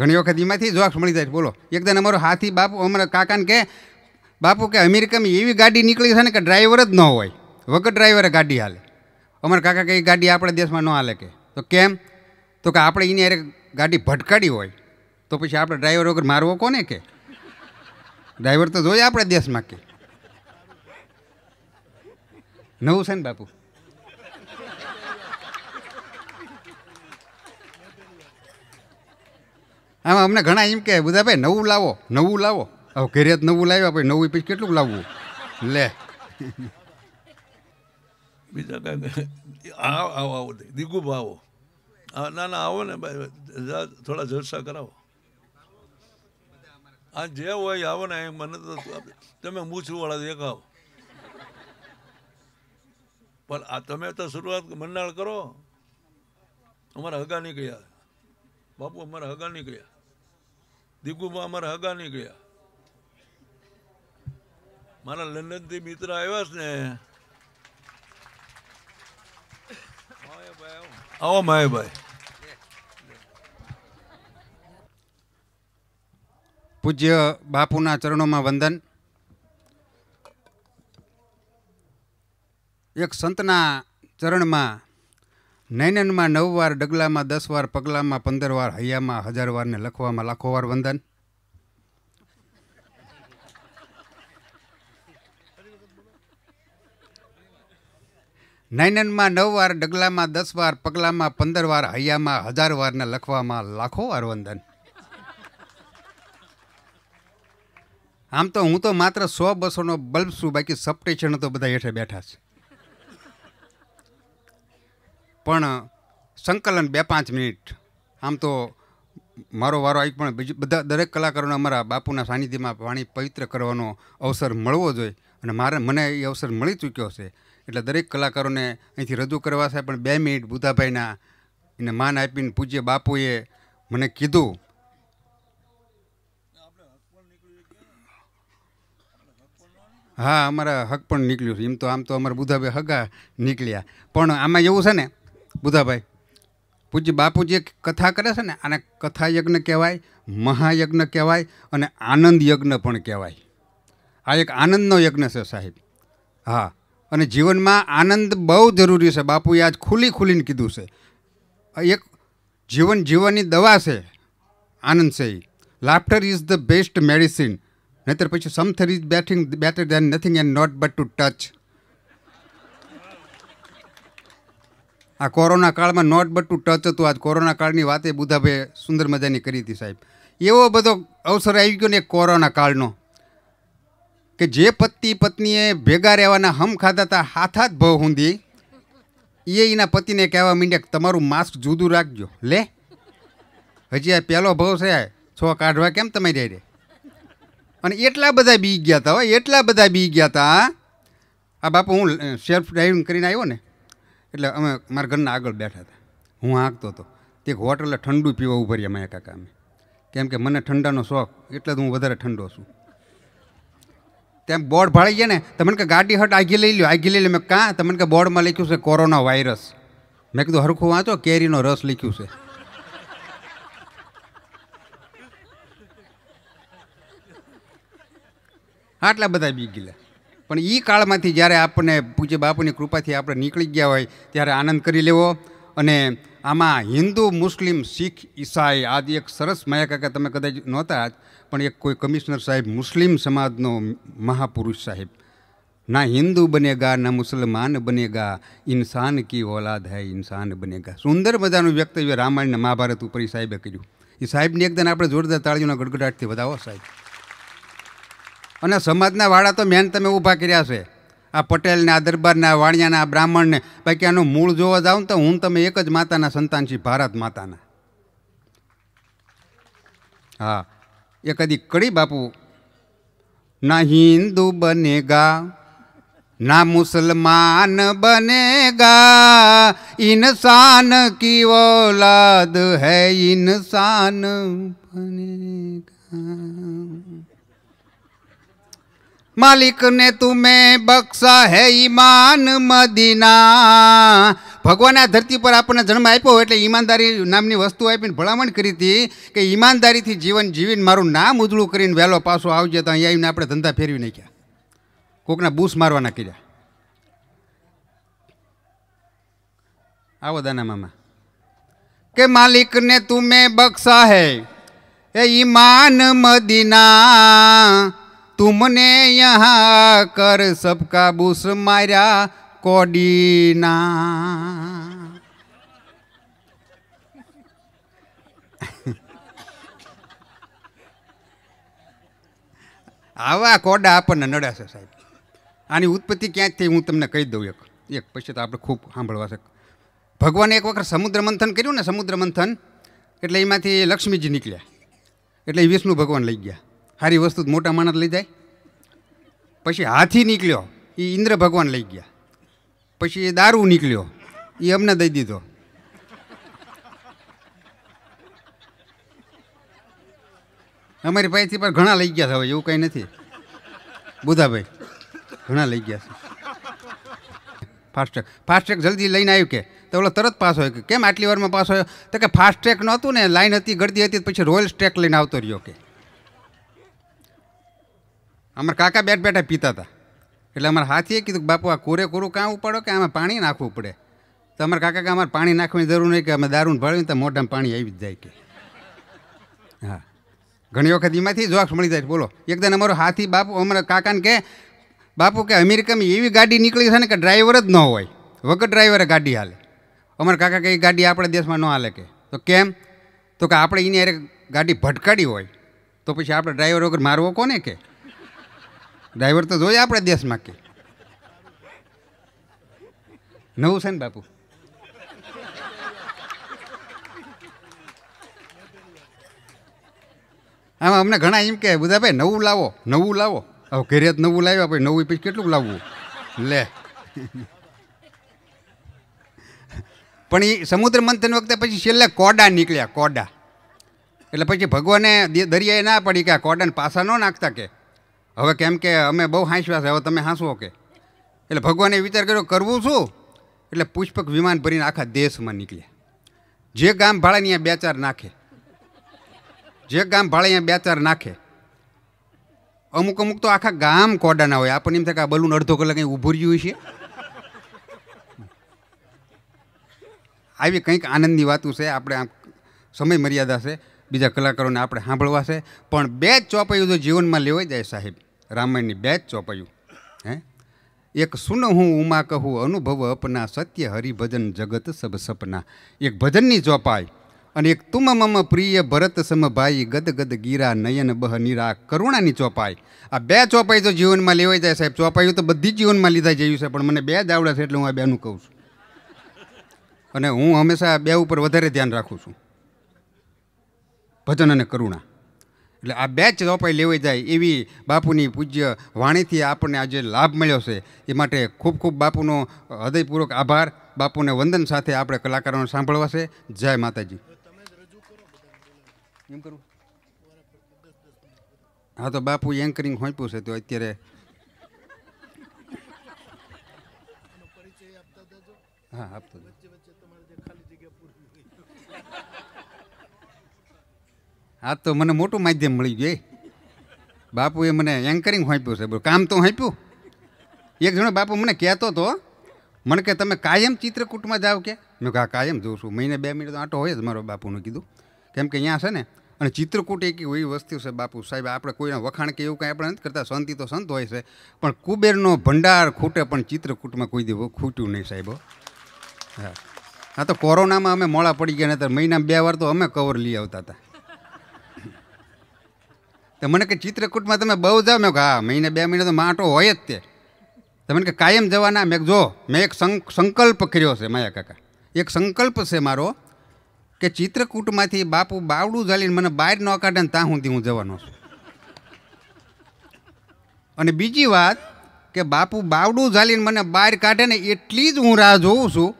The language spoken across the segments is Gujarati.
ઘણી વખત એમાંથી જોક્સ મળી જાય બોલો એકદમ અમારો હાથી બાપુ અમારા કાકાને કે બાપુ કે અમેરિકામાં એવી ગાડી નીકળી છે ને કે ડ્રાઈવર જ ન હોય વગર ડ્રાઈવરે ગાડી હાલે અમારા કાકા કે એ ગાડી આપણા દેશમાં ન હાલે કે તો કેમ તો કે આપણે એની અરે ગાડી ભટકાડી હોય તો પછી આપણે ડ્રાઈવર વગર મારવો કોને કે ડ્રાઈવર તો જોઈએ આપણે દેશમાં કે નવું છે ને બાપુ આમ અમને ઘણા એમ કે બધા ભાઈ નવું લાવો નવું લાવો હવે ઘેરે નવું લાવ્યા ભાઈ નવું પછી કેટલું લાવવું લે બીજા કાંઈ આવો આવો આવો દીગુબ આવો ના ના આવો ને ભાઈ થોડા જલસા કરાવો આ જે હોય આવો ને મને તો તમે મૂછવાળા દેખાવ પણ આ તમે તો શરૂઆત મંડાળ કરો અમારા હગા નીકળ્યા બાપુ અમારા હગા નીકળ્યા દીકુબા અમારે હગા નહીં ગયા મારા લંડનથી મિત્ર આવ્યા છે ને આવો માયાભાઈ પૂજ્ય બાપુના ચરણોમાં વંદન એક સંતના ચરણમાં નયનનમાં નવ વાર ડગલામાં દસ વાર પગલામાં પંદર વાર હૈયામાં હજાર વારને લખવામાં લાખો વાર વંદન નયનનમાં નવ વાર ડગલામાં દસ વાર પગલામાં પંદર વાર હૈયામાં હજાર વારને લખવામાં લાખો વાર વંદન આમ તો હું તો માત્ર સો બસોનો બલ્બ છું બાકી સબટેશન તો બધા હેઠે બેઠા છે પણ સંકલન બે પાંચ મિનિટ આમ તો મારો વારો આવી પણ બીજું બધા દરેક કલાકારોને અમારા બાપુના સાનિધ્યમાં વાણી પવિત્ર કરવાનો અવસર મળવો જોઈએ અને મારે મને એ અવસર મળી ચૂક્યો છે એટલે દરેક કલાકારોને અહીંથી રજૂ કરવા છે પણ બે મિનિટ બુધાભાઈના એને માન આપીને પૂજ્ય બાપુએ મને કીધું હા અમારા હક પણ નીકળ્યું છે એમ તો આમ તો અમારા બુધાભાઈ હગા નીકળ્યા પણ આમાં એવું છે ને બુધાભાઈ પૂજ્ય બાપુજી કથા કરે છે ને આને કથા યજ્ઞ કહેવાય મહાયજ્ઞ કહેવાય અને આનંદ યજ્ઞ પણ કહેવાય આ એક આનંદનો યજ્ઞ છે સાહેબ હા અને જીવનમાં આનંદ બહુ જરૂરી છે બાપુએ આજ ખુલ્લી ખુલ્લીને કીધું છે એક જીવન જીવવાની દવા છે આનંદ છે એ laughter is the best medicine નહીતર પછી something is betting better than nothing and not but to touch આ કોરોના કાળમાં નોટ બટું ટચ હતું આજ કોરોના કાળની વાત એ બુધાભાઈ સુંદર મજાની કરી હતી સાહેબ એવો બધો અવસર આવી ગયો ને કોરોના કાળનો કે જે પતિ પત્નીએ ભેગા રહેવાના હમ ખાધા હતા હાથા જ ભવ હુંધી એ એના પતિને કહેવા માંડ્યા કે તમારું માસ્ક જુદું રાખજો લે હજી આ પહેલો ભાવ છે છો કાઢવા કેમ તમે જઈ રે અને એટલા બધા બી ગયા હતા હોય એટલા બધા બી ગયા હતા આ બાપુ હું સેલ્ફ ડ્રાઇવિંગ કરીને આવ્યો ને એટલે અમે મારા ઘરના આગળ બેઠા હતા હું આંકતો હતો તે એક હોટલે ઠંડુ પીવા ઉભા રહ્યા માયા કાકા અમે કેમ કે મને ઠંડાનો શોખ એટલે જ હું વધારે ઠંડો છું તેમ બોર્ડ ભાળી ગયા ને તમને કે ગાડી હટ આગી લઈ લ્યો આગી લઈ લ્યો મેં કાં તમને કે બોર્ડમાં લખ્યું છે કોરોના વાયરસ મેં કીધું હરખું વાંચો કેરીનો રસ લખ્યું છે આટલા બધા બી ગયેલા પણ એ કાળમાંથી જ્યારે આપણને પૂજ્ય બાપુની કૃપાથી આપણે નીકળી ગયા હોય ત્યારે આનંદ કરી લેવો અને આમાં હિન્દુ મુસ્લિમ શીખ ઈસાઈ આદિ એક સરસ માયા કાકા તમે કદાચ નહોતા જ પણ એક કોઈ કમિશનર સાહેબ મુસ્લિમ સમાજનો મહાપુરુષ સાહેબ ના હિન્દુ બનેગા ના મુસલમાન બનેગા ઇન્સાન કી ઓલાદ હૈ ઇન્સાન બનેગા સુંદર મજાનું વ્યક્તવ્ય રામાયણ મહાભારત ઉપર એ સાહેબે કર્યું એ સાહેબને એકદમ આપણે જોરદાર તાળીઓના ગડગડાટથી વધાવો સાહેબ અને સમાજના વાળા તો મેન તમે ઊભા કર્યા છે આ પટેલને આ દરબારને આ વાણિયાને આ બ્રાહ્મણને બાકી આનું મૂળ જોવા જાઓ ને તો હું તમે એક જ માતાના સંતાન છીએ ભારત માતાના હા એ કદી કડી બાપુ ના હિન્દુ બનેગા ના મુસલમાન બનેગા ઇન્સાન કી ઓલાદ હૈ ઇન્સાન બનેગા मालिक ने तुम्हें बख्शा है ઈમાન મદીના ભગવાને આ ધરતી પર આપણને જન્મ આપ્યો એટલે ઈમાનદારી નામની વસ્તુ આપીને ભલામણ કરી હતી કે ઈમાનદારીથી જીવન જીવીને મારું નામ ઉજળું કરીને વહેલો પાછો આવજે તો અહીંયા આવીને આપણે ધંધા ફેરવી નાખ્યા કોકના બૂસ મારવાના કર્યા આવો દાના મામા કે માલિક ને તુમે બક્ષા હે એ ઈમાન મદીના तुमने यहाँ कर सबका बुस मारा કોડીના આવા કોડા આપણને નડે છે સાહેબ આની ઉત્પત્તિ ક્યાંક થઈ હું તમને કહી દઉં એક એક પછી તો આપણે ખૂબ સાંભળવા છે ભગવાને એક વખત સમુદ્ર મંથન કર્યું ને સમુદ્ર મંથન એટલે એમાંથી લક્ષ્મીજી નીકળ્યા એટલે વિષ્ણુ ભગવાન લઈ ગયા સારી વસ્તુ જ મોટા માણસ લઈ જાય પછી હાથી નીકળ્યો એ ઇન્દ્ર ભગવાન લઈ ગયા પછી એ દારૂ નીકળ્યો એ અમને દઈ દીધો અમારી પાસેથી પણ ઘણા લઈ ગયા છે હવે એવું કંઈ નથી બુધાભાઈ ઘણા લઈ ગયા છે ફાસ્ટ્રેક ફાસ્ટ્રેક જલ્દી લઈને આવ્યું કે તો ઓલો તરત પાસ હોય કે કેમ આટલી વારમાં પાસ હોય તો કે ફાસ્ટ્રેક નહોતું ને લાઈન હતી ગળતી હતી પછી રોયલ સ્ટ્રેક લઈને આવતો રહ્યો કે અમારા કાકા બેઠ બેઠા પીતા હતા એટલે અમારા હાથીએ કીધું બાપુ આ કોરે કોરું કાં ઉપાડો કે આમાં પાણી નાખવું પડે તો અમારા કાકા કે અમારે પાણી નાખવાની જરૂર નહીં કે અમે દારૂને ભળવીને તો મોઢામાં પાણી આવી જ જાય કે હા ઘણી વખત એમાંથી જવાબ મળી જાય બોલો એકદમ અમારો હાથી બાપુ અમારા કાકાને કે બાપુ કે અમેરિકામાં એવી ગાડી નીકળી છે ને કે ડ્રાઈવર જ ન હોય વગર ડ્રાઈવરે ગાડી હાલે અમારા કાકા કે એ ગાડી આપણા દેશમાં ન હાલે કે તો કેમ તો કે આપણે એની અરે ગાડી ભટકાડી હોય તો પછી આપણે ડ્રાઈવર વગર મારવો કોને કે ડ્રાઈવર તો જોઈએ આપણે દેશમાં કે નવું છે ને બાપુ આમાં અમને ઘણા એમ કે ભાઈ નવું લાવો નવું લાવો હવે ઘેરે જ નવું લાવ્યા પછી નવું પછી કેટલું લાવવું લે પણ એ સમુદ્ર મંથન વખતે પછી છેલ્લે કોડા નીકળ્યા કોડા એટલે પછી ભગવાને દરિયાએ ના પડી કે આ કોડાને પાસા ન નાખતા કે હવે કેમ કે અમે બહુ હાંસ્યા છે હવે તમે હાંસવો કે એટલે ભગવાને વિચાર કર્યો કરવું શું એટલે પુષ્પક વિમાન ભરીને આખા દેશમાં નીકળ્યા જે ગામ ભાડે અહીંયા બે ચાર નાખે જે ગામ ભાડા અહીંયા બે ચાર નાખે અમુક અમુક તો આખા ગામ કોડાના હોય આપણને એમ થાય કે આ બલૂન અડધો કલાક અહીં ઊભું રહ્યું છે આવી કંઈક આનંદની વાતું છે આપણે આમ સમય મર્યાદા છે બીજા કલાકારોને આપણે સાંભળવા છે પણ બે ચોપાઈઓ તો જીવનમાં લેવાઈ જાય સાહેબ રામાયણની બે જ ચોપાયું હે એક સુન હું ઉમા કહું અનુભવ અપના સત્ય હરિભજન જગત સબ સપના એક ભજનની ચોપાઈ અને એક તુમ મમ પ્રિય ભરત સમ ભાઈ ગદગદ ગીરા નયન બહ નિરા કરુણાની ચોપાઈ આ બે ચોપાઈ તો જીવનમાં લેવાઈ જાય સાહેબ ચોપાઈઓ તો બધી જીવનમાં લીધા જેવી છે પણ મને બે જ આવડે છે એટલે હું આ બેનું કહું છું અને હું હંમેશા બે ઉપર વધારે ધ્યાન રાખું છું ભજન અને કરુણા એટલે આ બે જ રોપાઈ લેવી જાય એવી બાપુની પૂજ્ય વાણીથી આપણને આજે લાભ મળ્યો છે એ માટે ખૂબ ખૂબ બાપુનો હૃદયપૂર્વક આભાર બાપુને વંદન સાથે આપણે કલાકારોને સાંભળવા છે જય માતાજી એમ કરું હા તો બાપુ એન્કરિંગ હોંપ્યું છે તો અત્યારે હા આપતો આ તો મને મોટું માધ્યમ મળી ગયું બાપુએ મને એન્કરિંગ હોંપ્યું છે કામ તો હોંપ્યું એક જણો બાપુ મને કહેતો હતો મને કે તમે કાયમ ચિત્રકૂટમાં જાઓ કે મેં કહા કાયમ જોઉં છું મહિને બે મિનિટ આટો હોય જ મારો બાપુનું કીધું કેમ કે અહીંયા છે ને અને ચિત્રકૂટ એક એવી વસ્તુ છે બાપુ સાહેબ આપણે કોઈના વખાણ કે એવું કાંઈ આપણે નથી કરતા શાંતિ તો સંત હોય છે પણ કુબેરનો ભંડાર ખૂટે પણ ચિત્રકૂટમાં કોઈ દેવો ખૂટ્યું નહીં સાહેબ હા તો કોરોનામાં અમે મોળા પડી ગયા નહીં મહિના બે વાર તો અમે કવર લઈ આવતા હતા તો મને કે ચિત્રકૂટમાં તમે બહુ જાઓ મેં હા મહિને બે મહિને તો માટો હોય જ તે તમે કે કાયમ જવાના મેં જો મેં એક સંકલ્પ કર્યો છે માયા કાકા એક સંકલ્પ છે મારો કે ચિત્રકૂટમાંથી બાપુ બાવડું ઝાલીને મને બહાર ન કાઢે ને ત્યાં સુધી હું જવાનો છું અને બીજી વાત કે બાપુ બાવડું ઝાલીને મને બહાર કાઢે ને એટલી જ હું રાહ જોઉં છું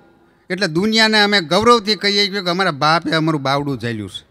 એટલે દુનિયાને અમે ગૌરવથી કહીએ છીએ કે અમારા બાપે અમારું બાવડું ઝાલ્યું છે